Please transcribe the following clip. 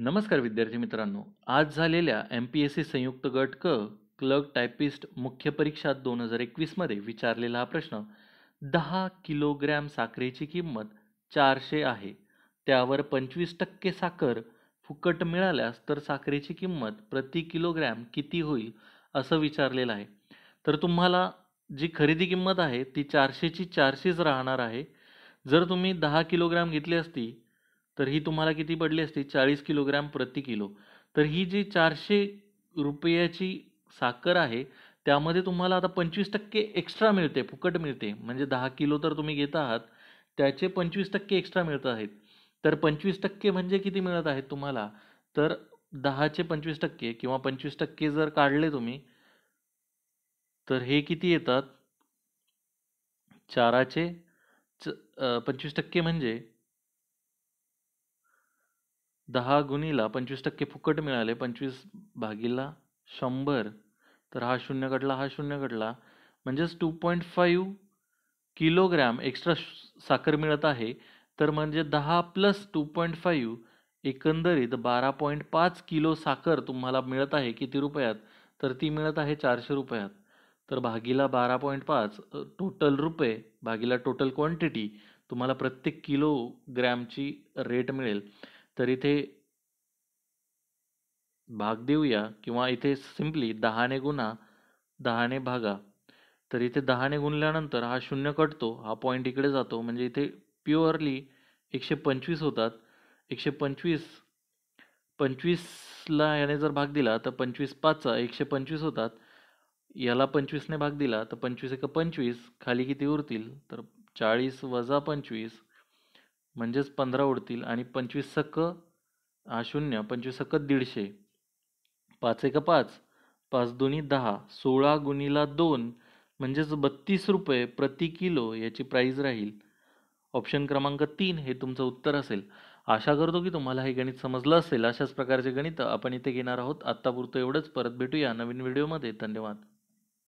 नमस्कार विद्यार्थी मित्रांनो आज झालेल्या एम पी एस सी संयुक्त गट क क्लर्क टायपिस्ट मुख्य परीक्षा दोन हजार एकवीसमध्ये विचारलेला हा प्रश्न दहा किलोग्रॅम साखरेची किंमत चारशे आहे त्यावर पंचवीस टक्के साखर फुकट मिळाल्यास तर साखरेची किंमत प्रति किलोग्रॅम किती होईल असं विचारलेलं आहे तर तुम्हाला जी खरेदी किंमत आहे ती चारशेची चारशेच राहणार आहे जर तुम्ही दहा किलोग्रॅम घेतली असती तर ही तुम्हाला किती पडली असती चाळीस किलोग्रॅम प्रति किलो तर ही जी चारशे रुपयाची साखर आहे त्यामध्ये तुम्हाला आता पंचवीस टक्के एक्स्ट्रा मिळते फुकट मिळते म्हणजे दहा किलो तर तुम्ही घेत आहात त्याचे पंचवीस टक्के एक्स्ट्रा मिळत आहेत तर पंचवीस टक्के म्हणजे किती मिळत आहेत तुम्हाला तर दहाचे पंचवीस टक्के किंवा पंचवीस टक्के जर काढले तुम्ही तर हे किती येतात चाराचे च पंचवीस टक्के म्हणजे दहा गुणीला पंचवीस टक्के फुकट मिळाले पंचवीस भागीला शंभर तर हा शून्य घडला हा शून्य घडला म्हणजेच two point five kilogram extra साखर मिळत आहे तर म्हणजे दहा प्लस टू पॉईंट फाईव्ह एकंदरीत बारा पॉईंट पाच किलो साखर तुम्हाला मिळत आहे किती रुपयात तर ती मिळत आहे चारशे रुपयात तर भागीला बारा पॉईंट पाच टोटल रुपये भागीला टोटल क्वांटिटी तुम्हाला प्रत्येक किलो ग्रॅमची रेट मिळेल तर इथे भाग देऊया किंवा इथे सिम्पली दहाने गुणा दहाने भागा तर इथे दहाने गुणल्यानंतर हा शून्य कटतो हा पॉईंट इकडे जातो म्हणजे इथे प्युअरली एकशे पंचवीस होतात एकशे पंचवीस पंचवीसला याने जर भाग दिला तर पंचवीस पाचचा एकशे पंचवीस होतात याला पंचवीसने भाग दिला तर पंचवीस एक पंचवीस खाली किती उरतील तर चाळीस वजा पंचवीस म्हणजेच पंधरा उडतील आणि पंचवीस सक्क हा शून्य पंचवीस सक्क दीडशे पाच एक पाच पाच दोन्ही दहा सोळा गुणीला दोन म्हणजेच बत्तीस रुपये प्रति किलो याची प्राईज राहील ऑप्शन क्रमांक तीन हे तुमचं उत्तर असेल आशा करतो की तुम्हाला हे गणित समजलं असेल अशाच प्रकारचे गणित आपण इथे घेणार आहोत आत्तापुरतं एवढंच परत भेटूया नवीन व्हिडिओमध्ये धन्यवाद